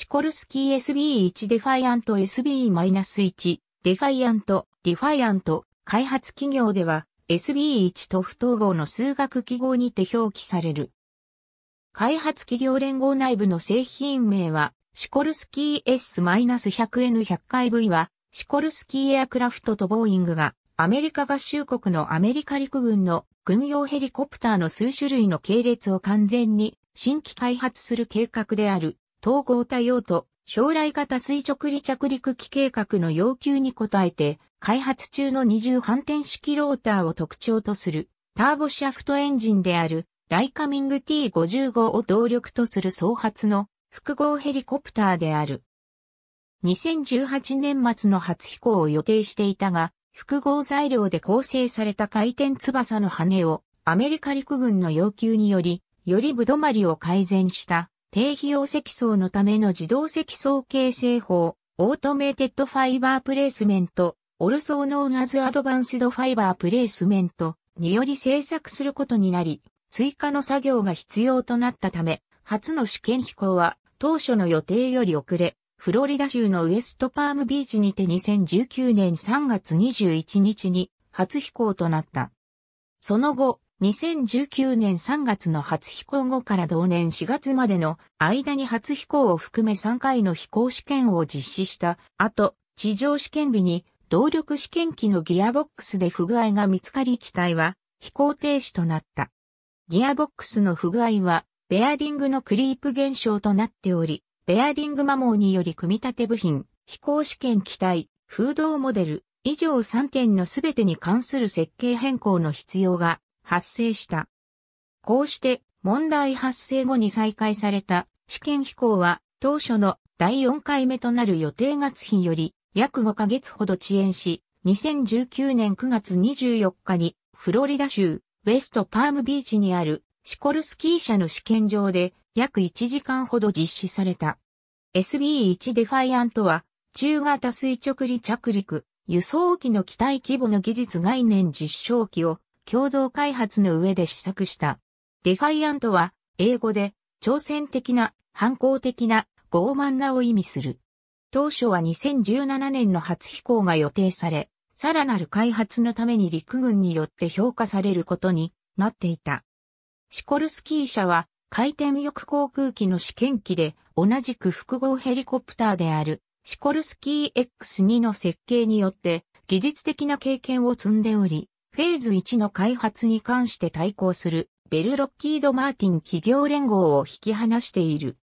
シコルスキー SB1 デファイアント SB-1 デファイアントディファイアント開発企業では SB1 と不統合の数学記号にて表記される。開発企業連合内部の製品名はシコルスキー S-100N100 回 V はシコルスキーエアクラフトとボーイングがアメリカ合衆国のアメリカ陸軍の軍用ヘリコプターの数種類の系列を完全に新規開発する計画である統合対応と将来型垂直離着陸機計画の要求に応えて、開発中の二重反転式ローターを特徴とするターボシャフトエンジンであるライカミング T55 を動力とする総発の複合ヘリコプターである。2018年末の初飛行を予定していたが、複合材料で構成された回転翼の羽をアメリカ陸軍の要求により、よりぶどまりを改善した低費用積層のための自動積層形成法、オートメーテッドファイバープレイスメント、オルソーノーナズアドバンスドファイバープレイスメントにより制作することになり、追加の作業が必要となったため、初の試験飛行は当初の予定より遅れ、フロリダ州のウエストパームビーチにて2019年3月21日に初飛行となった。その後、2019年3月の初飛行後から同年4月までの間に初飛行を含め3回の飛行試験を実施した後、地上試験日に動力試験機のギアボックスで不具合が見つかり機体は飛行停止となった。ギアボックスの不具合はベアリングのクリープ現象となっており、ベアリング摩耗により組み立て部品、飛行試験機体、風洞モデル、以上3点のすべてに関する設計変更の必要が発生した。こうして問題発生後に再開された試験飛行は当初の第4回目となる予定月日より約5ヶ月ほど遅延し、2019年9月24日にフロリダ州ウェストパームビーチにあるシコルスキー社の試験場で約1時間ほど実施された。SB1 デファイアントは中型垂直離着陸輸送機の機体規模の技術概念実証機を共同開発の上で試作した。デファイアントは、英語で、挑戦的な、反抗的な、傲慢なを意味する。当初は2017年の初飛行が予定され、さらなる開発のために陸軍によって評価されることになっていた。シコルスキー社は回転翼航空機の試験機で同じく複合ヘリコプターであるシコルスキー X2 の設計によって技術的な経験を積んでおり、フェーズ1の開発に関して対抗するベルロッキード・マーティン企業連合を引き離している。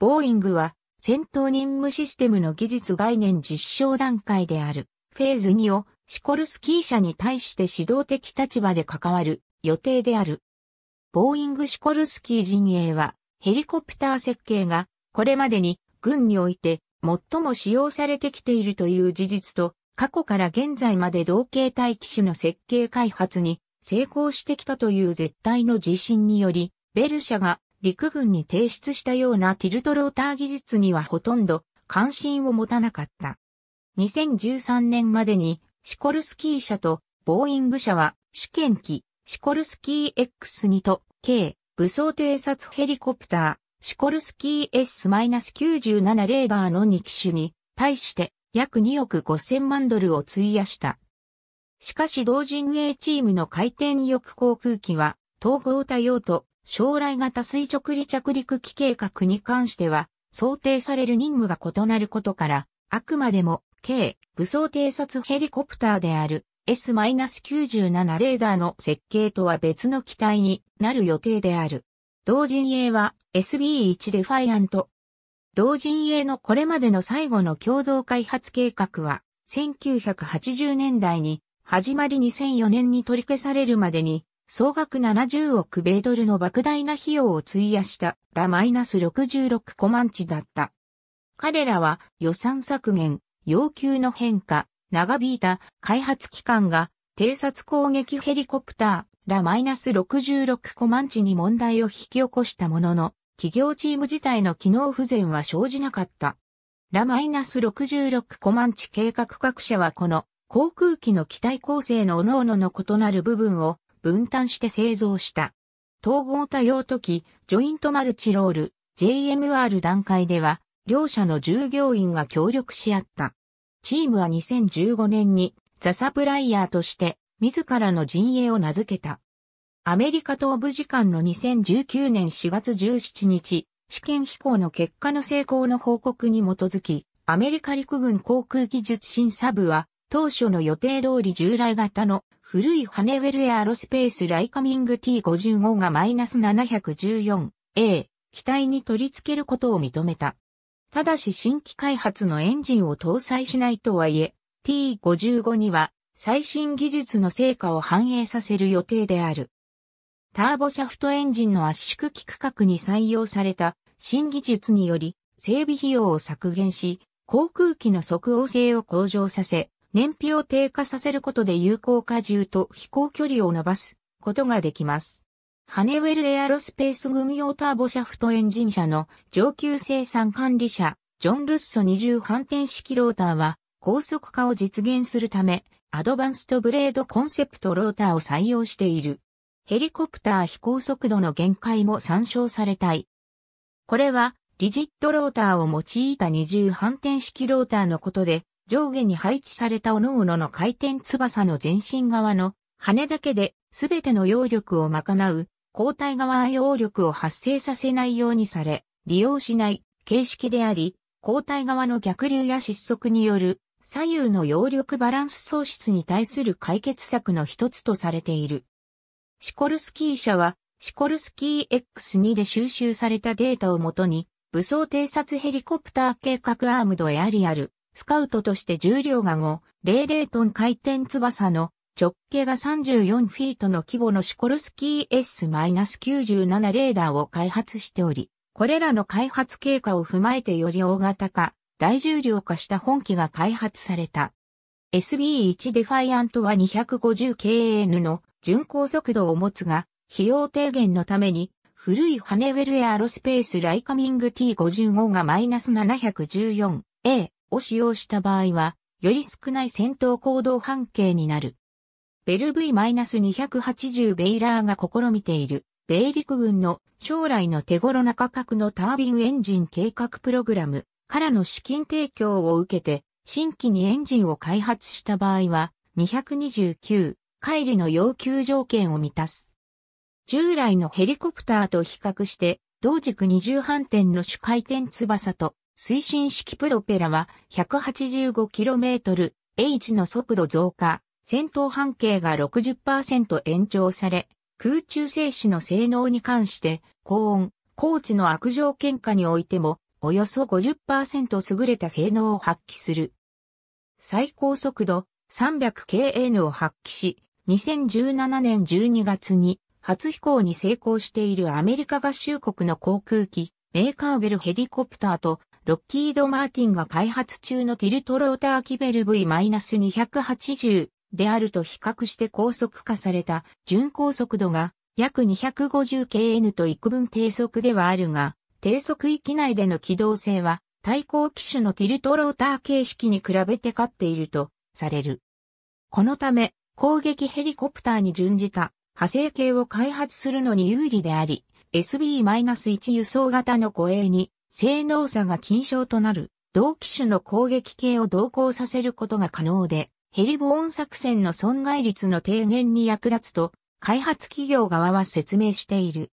ボーイングは戦闘任務システムの技術概念実証段階であるフェーズ2をシコルスキー社に対して指導的立場で関わる予定である。ボーイングシコルスキー陣営はヘリコプター設計がこれまでに軍において最も使用されてきているという事実と過去から現在まで同形態機種の設計開発に成功してきたという絶対の自信により、ベル社が陸軍に提出したようなティルトローター技術にはほとんど関心を持たなかった。2013年までにシコルスキー社とボーイング社は試験機シコルスキー X2 と K 武装偵察ヘリコプターシコルスキー S-97 レーダーの2機種に対して約2億5000万ドルを費やした。しかし同人 A チームの回転翼航空機は統合多用途将来型垂直離着陸機計画に関しては想定される任務が異なることからあくまでも軽武装偵察ヘリコプターである S-97 レーダーの設計とは別の機体になる予定である。同人 A は SB1 デファイアント同陣営のこれまでの最後の共同開発計画は、1980年代に始まり2004年に取り消されるまでに、総額70億米ドルの莫大な費用を費やしたラマイナス66コマンチだった。彼らは予算削減、要求の変化、長引いた開発期間が偵察攻撃ヘリコプターラマイナス66コマンチに問題を引き起こしたものの、企業チーム自体の機能不全は生じなかった。ラマイナス -66 コマンチ計画各社はこの航空機の機体構成の各々の異なる部分を分担して製造した。統合多用途機、ジョイントマルチロール、JMR 段階では、両社の従業員が協力し合った。チームは2015年にザサプライヤーとして自らの陣営を名付けた。アメリカ東部時間の2019年4月17日、試験飛行の結果の成功の報告に基づき、アメリカ陸軍航空技術審査部は、当初の予定通り従来型の古いハネウェルエアロスペースライカミング T55 がマイナス 714A 機体に取り付けることを認めた。ただし新規開発のエンジンを搭載しないとはいえ、T55 には最新技術の成果を反映させる予定である。ターボシャフトエンジンの圧縮機区画に採用された新技術により整備費用を削減し、航空機の即応性を向上させ、燃費を低下させることで有効荷重と飛行距離を伸ばすことができます。ハネウェルエアロスペース組用ターボシャフトエンジン車の上級生産管理者、ジョン・ルッソ二重反転式ローターは高速化を実現するため、アドバンストブレードコンセプトローターを採用している。ヘリコプター飛行速度の限界も参照されたい。これは、リジットローターを用いた二重反転式ローターのことで、上下に配置された各々の回転翼の前身側の羽だけで全ての揚力を賄う、交代側揚力を発生させないようにされ、利用しない形式であり、交代側の逆流や失速による左右の揚力バランス喪失に対する解決策の一つとされている。シコルスキー社は、シコルスキー X2 で収集されたデータをもとに、武装偵察ヘリコプター計画アームドエアリアル、スカウトとして重量が500トン回転翼の直径が34フィートの規模のシコルスキー S-97 レーダーを開発しており、これらの開発経過を踏まえてより大型化、大重量化した本機が開発された。SB1 デファイアントは 250kn の巡航速度を持つが、費用低減のために、古いハネウェルエアロスペースライカミング T55 がマイナス 714A を使用した場合は、より少ない戦闘行動半径になる。ベル V-280 ベイラーが試みている、米陸軍の将来の手頃な価格のタービンエンジン計画プログラムからの資金提供を受けて、新規にエンジンを開発した場合は、229、帰離の要求条件を満たす。従来のヘリコプターと比較して、同軸二重反転の主回転翼と推進式プロペラは 185km H の速度増加、戦闘半径が60%延長され、空中静止の性能に関して高温、高地の悪条件下においてもおよそ50%優れた性能を発揮する。最高速度3 0 0 k n を発揮し、2017年12月に初飛行に成功しているアメリカ合衆国の航空機、メーカーベルヘリコプターと、ロッキード・マーティンが開発中のティルトローターキベル V-280 であると比較して高速化された巡航速度が約 250kn と幾分低速ではあるが、低速域内での機動性は対抗機種のティルトローター形式に比べて勝っているとされる。このため、攻撃ヘリコプターに準じた派生系を開発するのに有利であり、SB-1 輸送型の護衛に性能差が金賞となる同機種の攻撃系を同行させることが可能で、ヘリボーン作戦の損害率の低減に役立つと、開発企業側は説明している。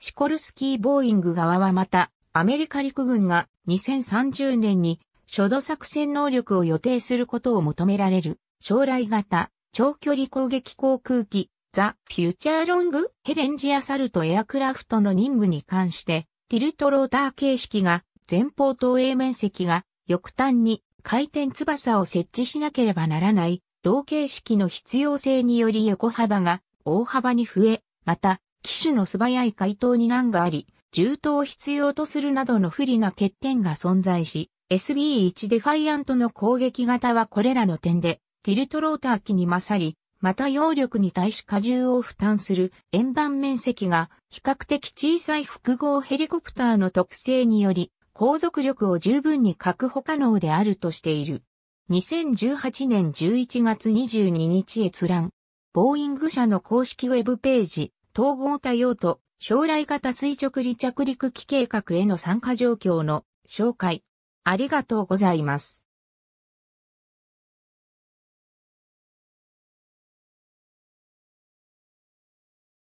シコルスキーボーイング側はまた、アメリカ陸軍が2030年に初度作戦能力を予定することを求められる将来型長距離攻撃航空機ザ・フューチャーロング・ヘレンジ・アサルト・エアクラフトの任務に関してティルトローター形式が前方投影面積が翼端に回転翼を設置しなければならない同形式の必要性により横幅が大幅に増え、また機種の素早い回答に難があり、銃刀を必要とするなどの不利な欠点が存在し、SB1 デファイアントの攻撃型はこれらの点で、ティルトローター機に勝り、また揚力に対し荷重を負担する円盤面積が比較的小さい複合ヘリコプターの特性により、航続力を十分に確保可能であるとしている。2018年11月22日閲覧。ボーイング社の公式ウェブページ、統合多用途将来型垂直離着陸機計画への参加状況の紹介。ありがとうございます。